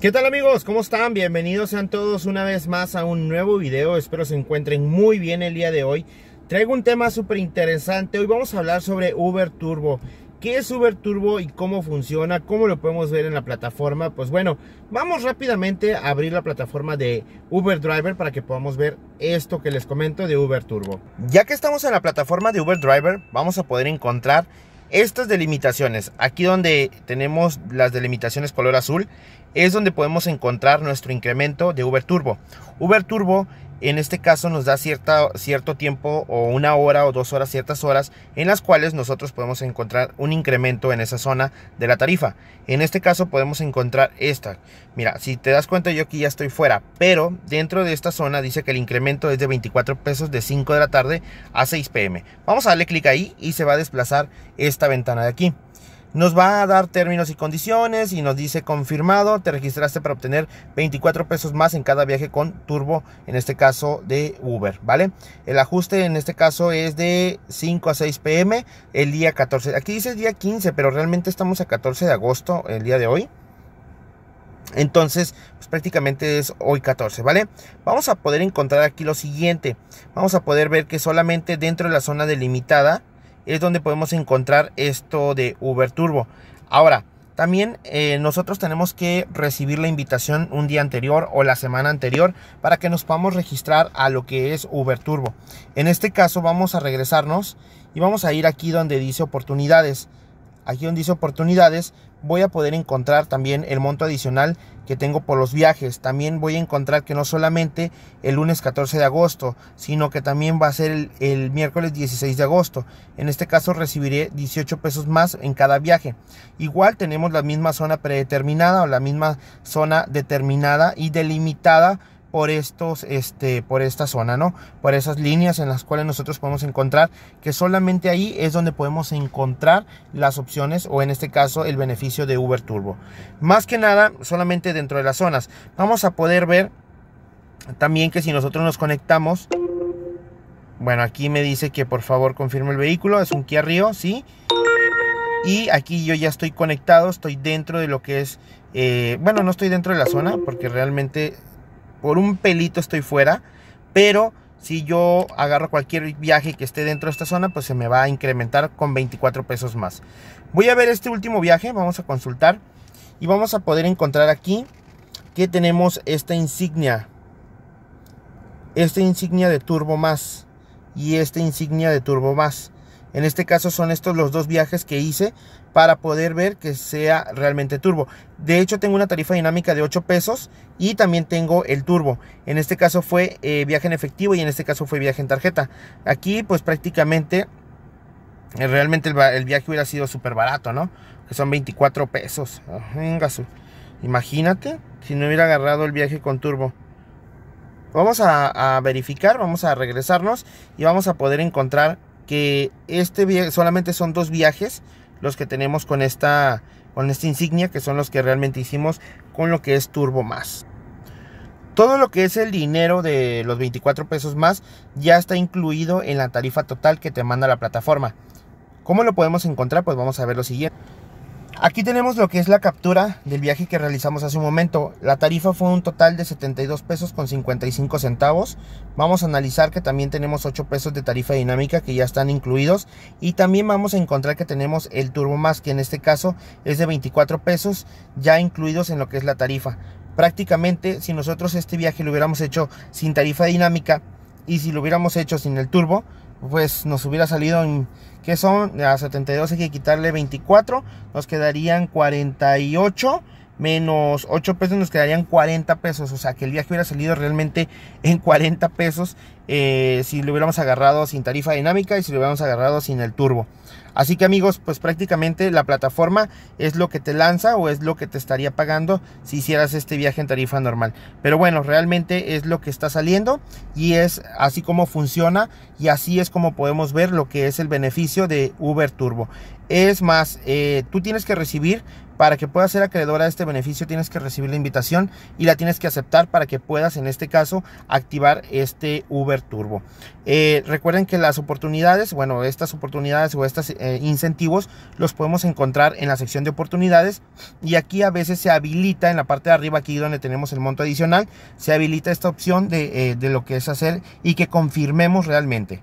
¿Qué tal amigos? ¿Cómo están? Bienvenidos sean todos una vez más a un nuevo video. Espero se encuentren muy bien el día de hoy. Traigo un tema súper interesante. Hoy vamos a hablar sobre Uber Turbo. ¿Qué es Uber Turbo y cómo funciona? ¿Cómo lo podemos ver en la plataforma? Pues bueno, vamos rápidamente a abrir la plataforma de Uber Driver para que podamos ver esto que les comento de Uber Turbo. Ya que estamos en la plataforma de Uber Driver, vamos a poder encontrar estas delimitaciones, aquí donde tenemos las delimitaciones color azul, es donde podemos encontrar nuestro incremento de Uber Turbo. Uber Turbo en este caso nos da cierta, cierto tiempo o una hora o dos horas, ciertas horas en las cuales nosotros podemos encontrar un incremento en esa zona de la tarifa. En este caso podemos encontrar esta. Mira, si te das cuenta yo aquí ya estoy fuera, pero dentro de esta zona dice que el incremento es de 24 pesos de 5 de la tarde a 6 pm. Vamos a darle clic ahí y se va a desplazar esta ventana de aquí nos va a dar términos y condiciones y nos dice confirmado, te registraste para obtener 24 pesos más en cada viaje con turbo, en este caso de Uber, ¿vale? El ajuste en este caso es de 5 a 6 pm el día 14. Aquí dice día 15, pero realmente estamos a 14 de agosto el día de hoy. Entonces, pues, prácticamente es hoy 14, ¿vale? Vamos a poder encontrar aquí lo siguiente. Vamos a poder ver que solamente dentro de la zona delimitada es donde podemos encontrar esto de Uber Turbo. Ahora, también eh, nosotros tenemos que recibir la invitación un día anterior o la semana anterior para que nos podamos registrar a lo que es Uber Turbo. En este caso vamos a regresarnos y vamos a ir aquí donde dice oportunidades aquí donde dice oportunidades, voy a poder encontrar también el monto adicional que tengo por los viajes. También voy a encontrar que no solamente el lunes 14 de agosto, sino que también va a ser el, miércoles 16 de agosto. En este caso recibiré 18 pesos más en cada viaje. Igual tenemos la misma zona predeterminada o la misma zona determinada y delimitada por estos, este, por esta zona, ¿no? Por esas líneas en las cuales nosotros podemos encontrar que solamente ahí es donde podemos encontrar las opciones o en este caso el beneficio de Uber Turbo. Más que nada, solamente dentro de las zonas. Vamos a poder ver también que si nosotros nos conectamos, bueno, aquí me dice que por favor confirme el vehículo, es un Kia Rio, sí. Y aquí yo ya estoy conectado, estoy dentro de lo que es eh, bueno, no estoy dentro de la zona porque realmente por un pelito estoy fuera, pero si yo agarro cualquier viaje que esté dentro de esta zona, pues se me va a incrementar con 24 pesos más. Voy a ver este último viaje, vamos a consultar y vamos a poder encontrar aquí que tenemos esta insignia. Esta insignia de Turbo Más y esta insignia de Turbo Más. En este caso son estos los dos viajes que hice para poder ver que sea realmente turbo. De hecho tengo una tarifa dinámica de 8 pesos y también tengo el turbo. En este caso fue eh, viaje en efectivo y en este caso fue viaje en tarjeta. Aquí pues prácticamente eh, realmente el, viaje hubiera sido súper barato, ¿no? Que son 24 pesos. Ah, imagínate si no hubiera agarrado el viaje con turbo. Vamos a, a verificar, vamos a regresarnos y vamos a poder encontrar que este viaje solamente son dos viajes los que tenemos con esta, con esta insignia, que son los que realmente hicimos con lo que es Turbo Más. Todo lo que es el dinero de los 24 pesos más ya está incluido en la tarifa total que te manda la plataforma. ¿Cómo lo podemos encontrar? Pues vamos a ver lo siguiente. Aquí tenemos lo que es la captura del viaje que realizamos hace un momento. La tarifa fue un total de 72 pesos con 55 centavos. Vamos a analizar que también tenemos 8 pesos de tarifa dinámica que ya están incluidos. Y también vamos a encontrar que tenemos el Turbo Más, que en este caso es de 24 pesos, ya incluidos en lo que es la tarifa. Prácticamente, si nosotros este viaje lo hubiéramos hecho sin tarifa dinámica y si lo hubiéramos hecho sin el turbo, pues nos hubiera salido en que son a 72 hay que quitarle 24, nos quedarían 48 menos 8 pesos nos quedarían 40 pesos. O sea que el viaje hubiera salido realmente en 40 pesos eh, si lo hubiéramos agarrado sin tarifa dinámica y si lo hubiéramos agarrado sin el turbo. Así que amigos, pues prácticamente la plataforma es lo que te lanza o es lo que te estaría pagando si hicieras este viaje en tarifa normal. Pero bueno, realmente es lo que está saliendo y es así como funciona y así es como podemos ver lo que es el beneficio de Uber Turbo. Es más, eh, tú tienes que recibir para que puedas ser acreedora de este beneficio tienes que recibir la invitación y la tienes que aceptar para que puedas en este caso activar este Uber Turbo. Eh, recuerden que las oportunidades, bueno, estas oportunidades o estas eh, eh, incentivos los podemos encontrar en la sección de oportunidades y aquí a veces se habilita en la parte de arriba aquí donde tenemos el monto adicional se habilita esta opción de, eh, de lo que es hacer y que confirmemos realmente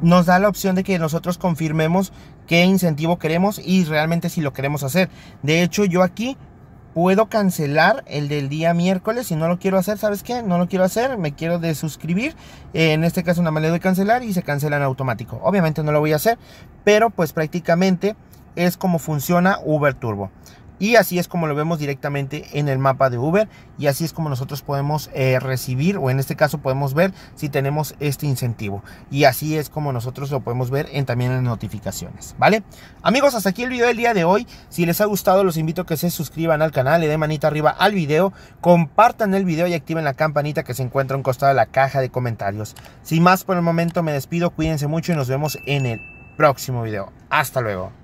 nos da la opción de que nosotros confirmemos qué incentivo queremos y realmente si lo queremos hacer de hecho yo aquí puedo cancelar el del día miércoles si no lo quiero hacer, ¿sabes qué? No lo quiero hacer, me quiero desuscribir. Eh, en este caso nada más le doy cancelar y se cancela en automático. Obviamente no lo voy a hacer, pero pues prácticamente es como funciona Uber Turbo. Y así es como lo vemos directamente en el mapa de Uber. Y así es como nosotros podemos eh, recibir o en este caso podemos ver si tenemos este incentivo. Y así es como nosotros lo podemos ver en, también en las notificaciones. ¿Vale? Amigos, hasta aquí el video del día de hoy. Si les ha gustado, los invito a que se suscriban al canal, le den manita arriba al video, compartan el video y activen la campanita que se encuentra a un costado de la caja de comentarios. Sin más por el momento, me despido, cuídense mucho y nos vemos en el próximo video. Hasta luego.